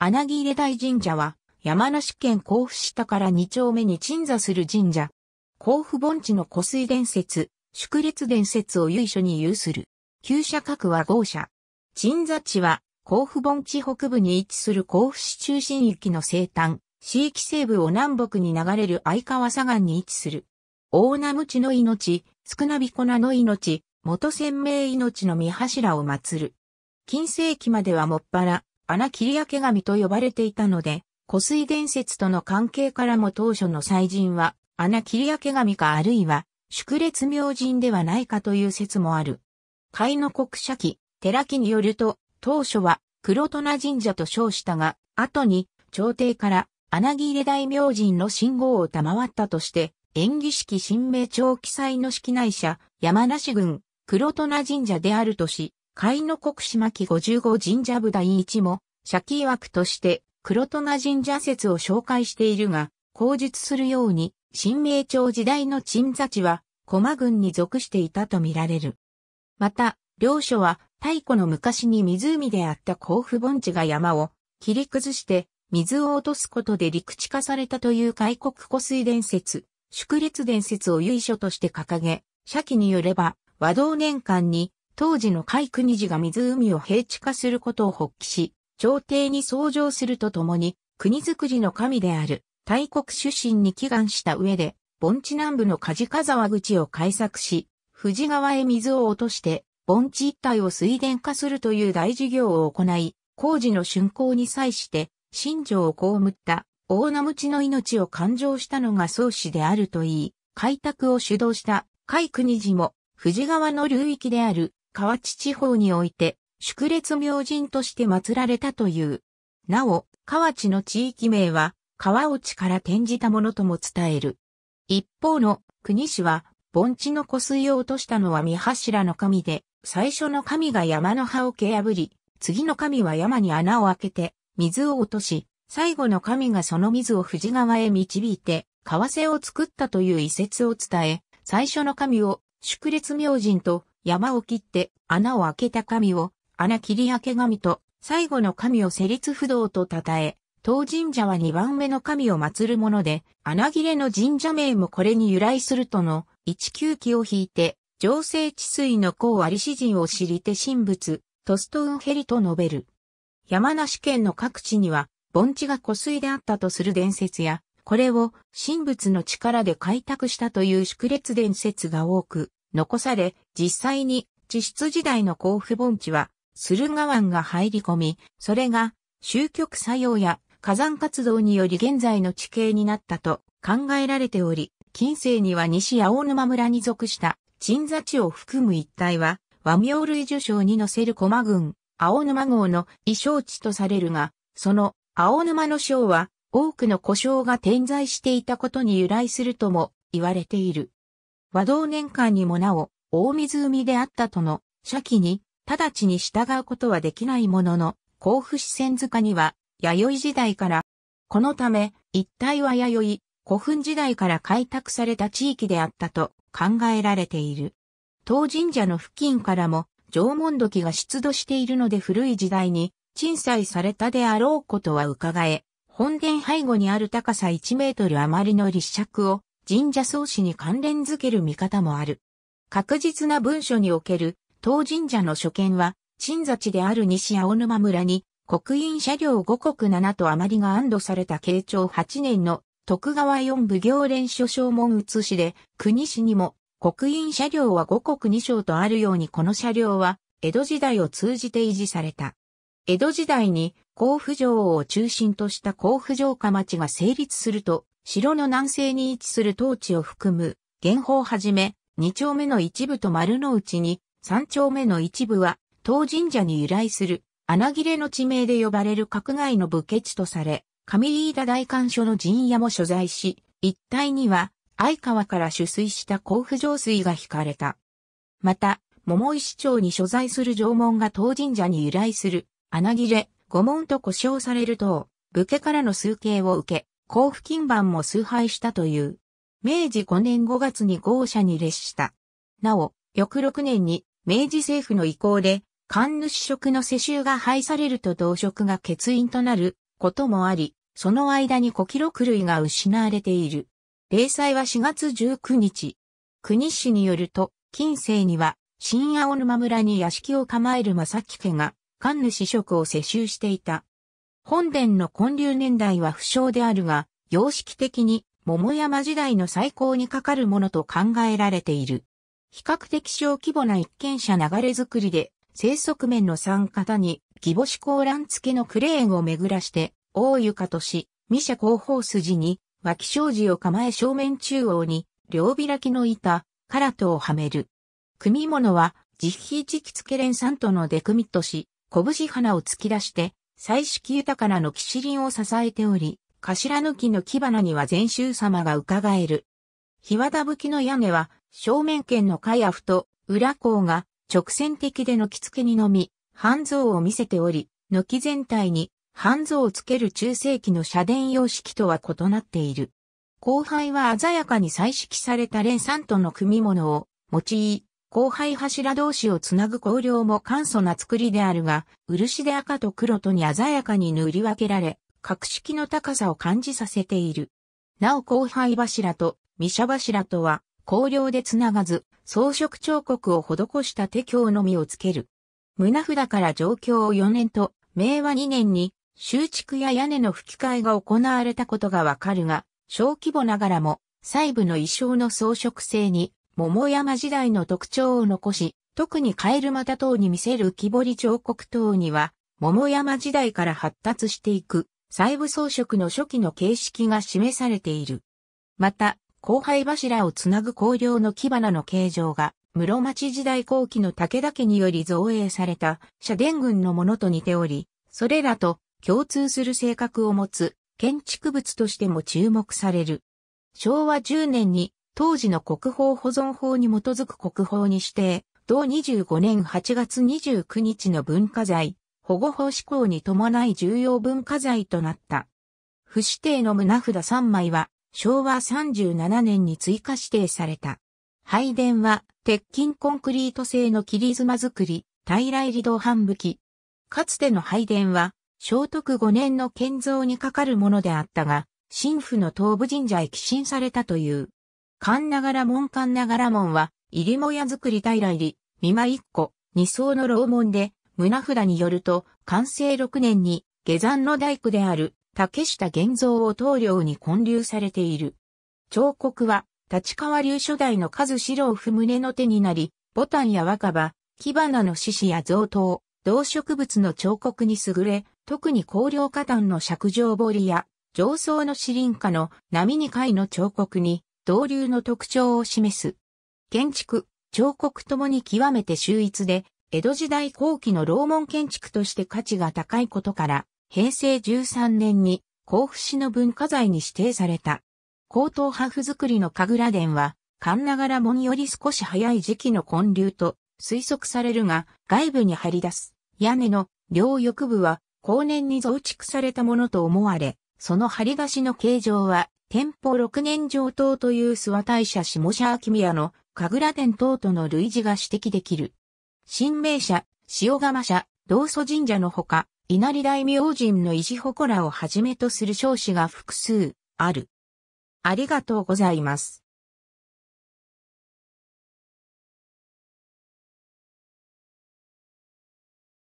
穴木れ台神社は、山梨県甲府市から2丁目に鎮座する神社。甲府盆地の湖水伝説、宿列伝説を由緒に有する。旧社格は豪社。鎮座地は、甲府盆地北部に位置する甲府市中心域の西端、市域西部を南北に流れる相川左岸に位置する。大名無地の命、少なびこなの命、元鮮明命の御柱を祀る。近世紀まではもっぱら、穴切り明け神と呼ばれていたので、湖水伝説との関係からも当初の祭神は、穴切り明け神かあるいは、祝列明神ではないかという説もある。海の国社記、寺記によると、当初は黒戸名神社と称したが、後に朝廷から穴切れ大明神の信号を賜ったとして、演技式神明朝記載の式内社、山梨郡、黒戸名神社であるとし、海の国島木55神社部第一も、社記枠として黒戸名神社説を紹介しているが、口述するように、新明朝時代の鎮座地は、駒郡に属していたとみられる。また、両所は、太古の昔に湖であった甲府盆地が山を切り崩して水を落とすことで陸地化されたという海国湖水伝説、宿列伝説を由緒として掲げ、社記によれば、和同年間に当時の海国寺が湖を平地化することを発揮し、朝廷に創上するとともに、国づくりの神である大国出身に祈願した上で、盆地南部の梶川沢口を開削し、富士川へ水を落として、盆地一帯を水田化するという大事業を行い、工事の竣工に際して、新城を被った大名持の命を勘定したのが宗師であるといい、開拓を主導した海国寺も、富士川の流域である河内地方において、祝列明神として祀られたという。なお、河内の地域名は、川内から転じたものとも伝える。一方の国氏は、盆地の湖水を落としたのは三柱の神で、最初の神が山の葉を蹴破り、次の神は山に穴を開けて、水を落とし、最後の神がその水を富士川へ導いて、為替を作ったという遺説を伝え、最初の神を、祝列明神と、山を切って穴を開けた神を穴切り明け神と最後の神を成立不動と称え、当神社は2番目の神を祀るもので、穴切れの神社名もこれに由来するとの一休記を引いて、情勢治水の功あり詩人を知りて神仏、トストウンヘリと述べる。山梨県の各地には、盆地が湖水であったとする伝説や、これを神仏の力で開拓したという祝列伝説が多く、残され、実際に地質時代の甲府盆地は、駿河湾が入り込み、それが、終局作用や火山活動により現在の地形になったと考えられており、近世には西青沼村に属した鎮座地を含む一帯は、和名類受章に載せる駒群、青沼号の衣装地とされるが、その青沼の章は多くの故障が点在していたことに由来するとも言われている。和同年間にもなお、大湖であったとの、初期に、直ちに従うことはできないものの、甲府四川塚には、弥生時代から、このため、一帯は弥生、古墳時代から開拓された地域であったと考えられている。当神社の付近からも、縄文土器が出土しているので古い時代に、鎮祭されたであろうことは伺え、本殿背後にある高さ1メートル余りの立石を神社創始に関連づける見方もある。確実な文書における当神社の所見は、鎮座地である西青沼村に、国印車両5国7と余りが安堵された慶長8年の徳川四奉行連所小文写しで、国市にも国印車両は五国2章とあるようにこの車両は、江戸時代を通じて維持された。江戸時代に甲府城を中心とした甲府城下町が成立すると、城の南西に位置する当地を含む、現宝はじめ、二丁目の一部と丸の内に、三丁目の一部は、当神社に由来する、穴切れの地名で呼ばれる格外の武家地とされ、上飯田大官所の陣屋も所在し、一帯には、相川から取水した甲府上水が引かれた。また、桃石町に所在する城門が当神社に由来する、穴切れ、御門と呼称される等、武家からの数形を受け、甲府金番も崇拝したという。明治5年5月に豪社に列した。なお、翌6年に明治政府の意向で、官主職の世襲が廃されると同職が欠員となることもあり、その間に小記録類が失われている。例祭は4月19日。国市によると、近世には、新青沼村に屋敷を構える正木家が、官主職を世襲していた。本殿の建立年代は不詳であるが、様式的に桃山時代の最高にかかるものと考えられている。比較的小規模な一軒者流れ作りで、生息面の三方に、義母子高欄付けのクレーンを巡らして、大床とし、三社後方筋に、脇障子を構え正面中央に、両開きの板、カラトをはめる。組物は、実費地基付け連三との出組とし、拳花を突き出して、彩色豊かな軒子林を支えており、頭抜きの木花には禅宗様が伺える。日和田吹きの屋根は、正面剣のカヤフと裏孔が直線的で軒付けにのみ、半蔵を見せており、軒全体に半蔵をつける中世紀の社殿様式とは異なっている。後輩は鮮やかに彩色された連山との組物を用い、後輩柱同士をつなぐ香料も簡素な作りであるが、漆で赤と黒とに鮮やかに塗り分けられ、格式の高さを感じさせている。なお後輩柱と三社柱とは、香料でつながず、装飾彫刻を施した手鏡のみをつける。胸札から状況を4年と、明和2年に、修築や屋根の吹き替えが行われたことがわかるが、小規模ながらも、細部の衣装の装飾性に桃山時代の特徴を残し、特にカエルタ等に見せる浮き彫り彫刻等には、桃山時代から発達していく、細部装飾の初期の形式が示されている。また、後輩柱をつなぐ香料の木花の形状が、室町時代後期の武田家により造営された社殿群のものと似ており、それらと共通する性格を持つ建築物としても注目される。昭和10年に当時の国宝保存法に基づく国宝に指定、同25年8月29日の文化財、保護法施行に伴い重要文化財となった。不指定の胸札3枚は、昭和37年に追加指定された。拝殿は、鉄筋コンクリート製の切り妻作り、平来離道半武器。かつての拝殿は、聖徳5年の建造にかかるものであったが、神父の東部神社へ寄進されたという。神ながら門神ながら門は、入りもや作り平入り、三間一個、二層の楼門で、胸札によると、完成6年に、下山の大工である、竹下玄造を棟梁に建立されている。彫刻は、立川流初代の数四郎不胸の手になり、牡丹や若葉、木花の獅子や贈答、動植物の彫刻に優れ、特に香料花壇の尺状彫りや、上層の四輪下の波二階の彫刻に、導流の特徴を示す。建築、彫刻ともに極めて秀逸で、江戸時代後期の楼門建築として価値が高いことから、平成13年に甲府市の文化財に指定された。高等破風作りの神楽殿は、神ながら門より少し早い時期の建立と推測されるが、外部に張り出す屋根の両翼部は後年に増築されたものと思われ、その張り出しの形状は天保六年上等という諏訪大社下社秋宮の神楽殿等との類似が指摘できる。新名社、塩釜社、道祖神社のほか、稲荷大明神の石祠をはじめとする少子が複数ある。ありがとうございます。